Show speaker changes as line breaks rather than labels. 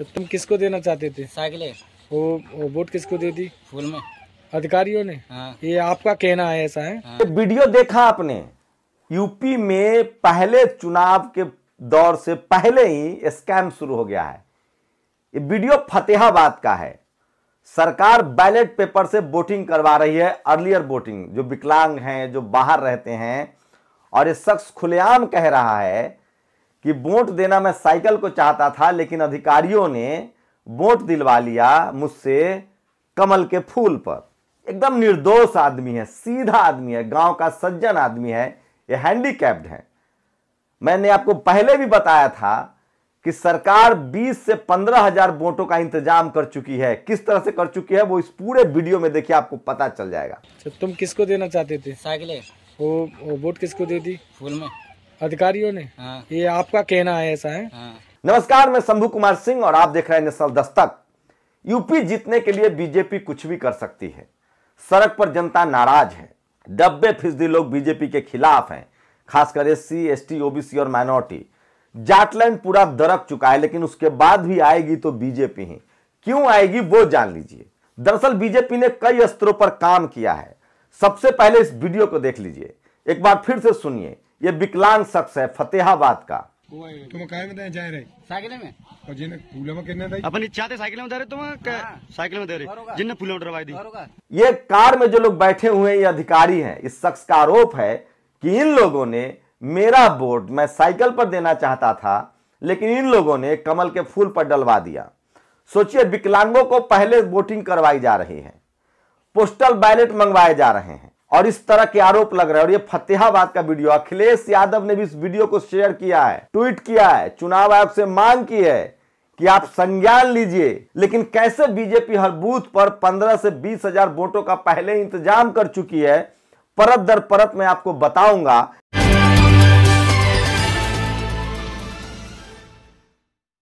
अच्छा तुम किसको देना चाहते थे साइकिले वो, वो वोट किसको दे दी फूल में अधिकारियों ने हाँ। ये
आपका कहना है ऐसा है हाँ। वीडियो देखा आपने यूपी में पहले चुनाव के दौर से पहले ही स्कैम शुरू हो गया है ये वीडियो फतेहाबाद का है सरकार बैलेट पेपर से वोटिंग करवा रही है अर्लियर वोटिंग जो विकलांग हैं जो बाहर रहते हैं और ये शख्स खुलेआम कह रहा है कि वोट देना मैं साइकिल को चाहता था लेकिन अधिकारियों ने वोट दिलवा लिया मुझसे कमल के फूल पर एकदम निर्दोष आदमी है सीधा आदमी है गांव का सज्जन आदमी है ये हैंडीकैप्ड है मैंने आपको पहले भी बताया था कि सरकार 20 से पंद्रह हजार वोटों का इंतजाम कर चुकी है किस तरह से कर चुकी है वो इस पूरे वीडियो में देखिए आपको पता चल जाएगा तो तुम किसको देना चाहते थे साइकिल वो वोट किसको दे दी फूल में
अधिकारियों ने हाँ। ये आपका कहना है ऐसा है
हाँ। नमस्कार मैं शंभु कुमार सिंह और आप देख रहे हैं नेशनल दस्तक यूपी जीतने के लिए बीजेपी कुछ भी कर सकती है सड़क पर जनता नाराज है डब्बे फीसदी लोग बीजेपी के खिलाफ हैं खासकर S C S T OBC और माइनॉरिटी जाटलैंड पूरा दरक चुका है लेकिन उसके बाद भी आएगी तो बीजेपी ही क्यों आएगी वो जान लीजिए दरअसल बीजेपी ने कई स्तरों पर काम किया है सबसे पहले इस वीडियो को देख लीजिए एक बार फिर से सुनिए ये विकलांग शख्स है फतेहाबाद का
तुम में जा रहे साइकिल में और जिन्हें
फूल में इच्छा थे साइकिल में दे रहे तुम साइकिल में दे रहे जिन्हें में डरवाई दी ये कार में जो लोग बैठे हुए हैं ये अधिकारी हैं इस शख्स का आरोप है कि इन लोगों ने मेरा वोट मैं साइकिल पर देना चाहता था लेकिन इन लोगों ने कमल के फूल पर डलवा दिया सोचिए विकलांगों को पहले वोटिंग करवाई जा रही है पोस्टल बैलेट मंगवाए जा रहे हैं और इस तरह के आरोप लग रहे हैं और ये फतेहाबाद का वीडियो अखिलेश यादव ने भी इस वीडियो को शेयर किया है ट्वीट किया है चुनाव आयोग से मांग की है कि आप संज्ञान लीजिए लेकिन कैसे बीजेपी हर बूथ पर पंद्रह से बीस हजार वोटों का पहले इंतजाम कर चुकी है परत दर परत मैं आपको बताऊंगा